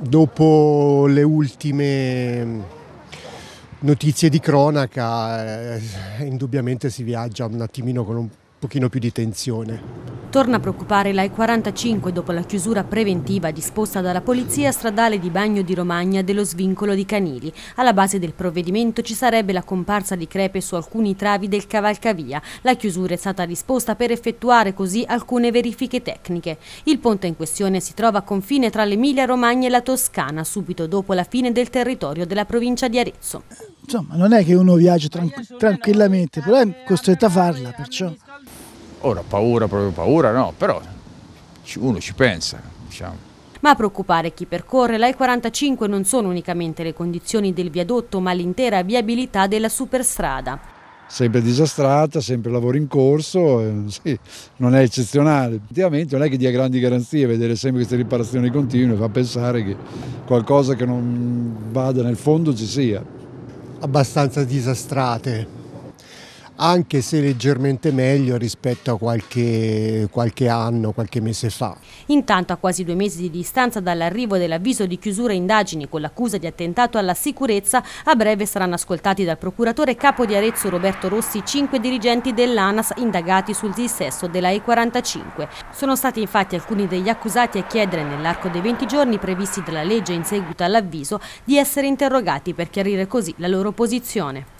Dopo le ultime notizie di cronaca, eh, indubbiamente si viaggia un attimino con un pochino più di tensione. Torna a preoccupare la 45 dopo la chiusura preventiva disposta dalla Polizia Stradale di Bagno di Romagna dello svincolo di Canili. Alla base del provvedimento ci sarebbe la comparsa di crepe su alcuni travi del cavalcavia. La chiusura è stata disposta per effettuare così alcune verifiche tecniche. Il ponte in questione si trova a confine tra l'Emilia Romagna e la Toscana, subito dopo la fine del territorio della provincia di Arezzo. Insomma, non è che uno viaggia tranqu tranquillamente, però è costretto a farla, perciò... Ora paura, proprio paura no, però uno ci pensa, diciamo. Ma a preoccupare chi percorre la 45 non sono unicamente le condizioni del viadotto, ma l'intera viabilità della superstrada. Sempre disastrata, sempre lavoro in corso, eh, sì, non è eccezionale. Effettivamente non è che dia grandi garanzie vedere sempre queste riparazioni continue, fa pensare che qualcosa che non vada nel fondo ci sia. Abbastanza disastrate, anche se leggermente meglio rispetto a qualche, qualche, anno, qualche mese fa. Intanto a quasi due mesi di distanza dall'arrivo dell'avviso di chiusura indagini con l'accusa di attentato alla sicurezza, a breve saranno ascoltati dal procuratore capo di Arezzo Roberto Rossi cinque dirigenti dell'ANAS indagati sul dissesto della E45. Sono stati infatti alcuni degli accusati a chiedere nell'arco dei 20 giorni previsti dalla legge in seguito all'avviso di essere interrogati per chiarire così la loro posizione.